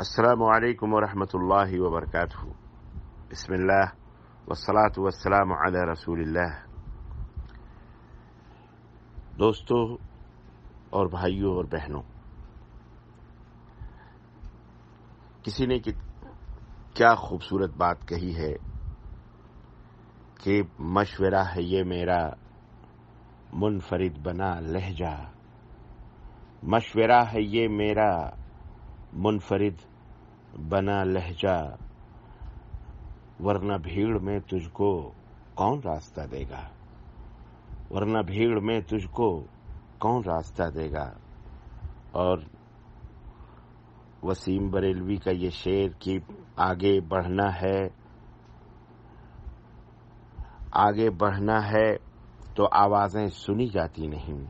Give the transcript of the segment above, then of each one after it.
السلام عليكم ورحمة الله وبركاته بسم الله والصلاة والسلام على رسول الله दोस्तों और भाइयों और बहनों किसी ने कि क्या खूबसूरत बात कही है कि मशवरा है ये मेरा मुनफरिद बना लहजा मशवरा है ये मेरा मुनफरिद बना लहजा वरना भीड़ में तुझको कौन रास्ता देगा वरना भीड़ में तुझको कौन रास्ता देगा और वसीम बरेलवी का ये शेर कि आगे बढ़ना है आगे बढ़ना है तो आवाज़ें सुनी जाती नहीं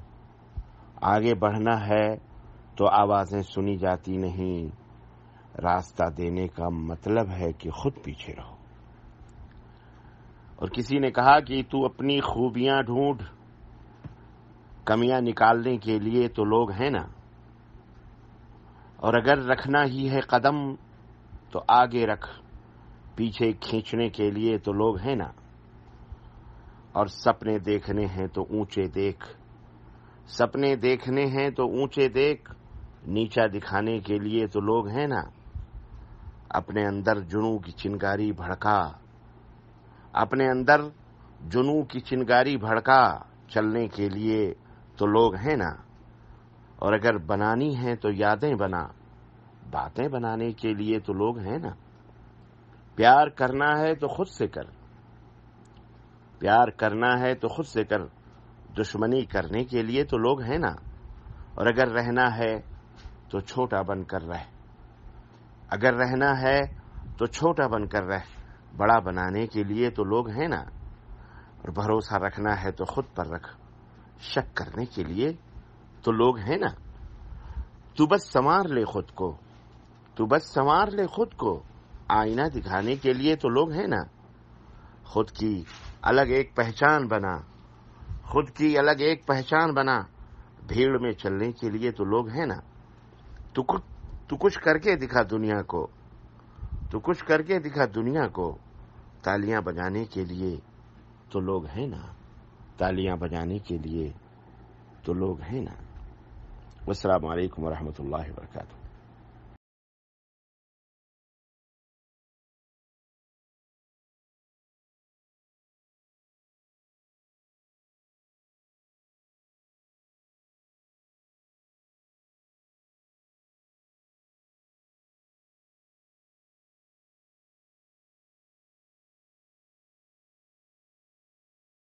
आगे बढ़ना है तो आवाज़ें सुनी जाती नहीं रास्ता देने का मतलब है कि खुद पीछे रहो और किसी ने कहा कि तू अपनी खूबियां ढूंढ कमियां निकालने के लिए तो लोग हैं ना और अगर रखना ही है कदम तो आगे रख पीछे खींचने के लिए तो लोग हैं ना और सपने देखने हैं तो ऊंचे देख सपने देखने हैं तो ऊंचे देख नीचा दिखाने के लिए तो लोग हैं ना अपने अंदर जुनू की चिनगारी भड़का अपने अंदर जुनू की चिनगारी भड़का चलने के लिए तो लोग हैं ना और अगर बनानी है तो यादें बना बातें बनाने के लिए तो लोग हैं ना प्यार करना है तो खुद से कर प्यार करना है तो खुद से कर दुश्मनी करने के लिए तो लोग हैं ना और अगर रहना है तो छोटा बनकर रहे अगर रहना है तो छोटा बनकर रह बड़ा बनाने के लिए तो लोग हैं ना और भरोसा रखना है तो खुद पर रख शक करने के लिए तो लोग हैं ना तू बस संवार ले खुद को तू बस संवार ले खुद को आईना दिखाने के लिए तो लोग हैं ना खुद की अलग एक पहचान बना खुद की अलग एक पहचान बना भीड़ में चलने के लिए तो लोग हैं ना तू खुद तू कुछ करके दिखा दुनिया को तू कुछ करके दिखा दुनिया को तालियां बजाने के लिए तो लोग हैं ना तालियां बजाने के लिए तो लोग हैं ना वरहमत लाला वरकू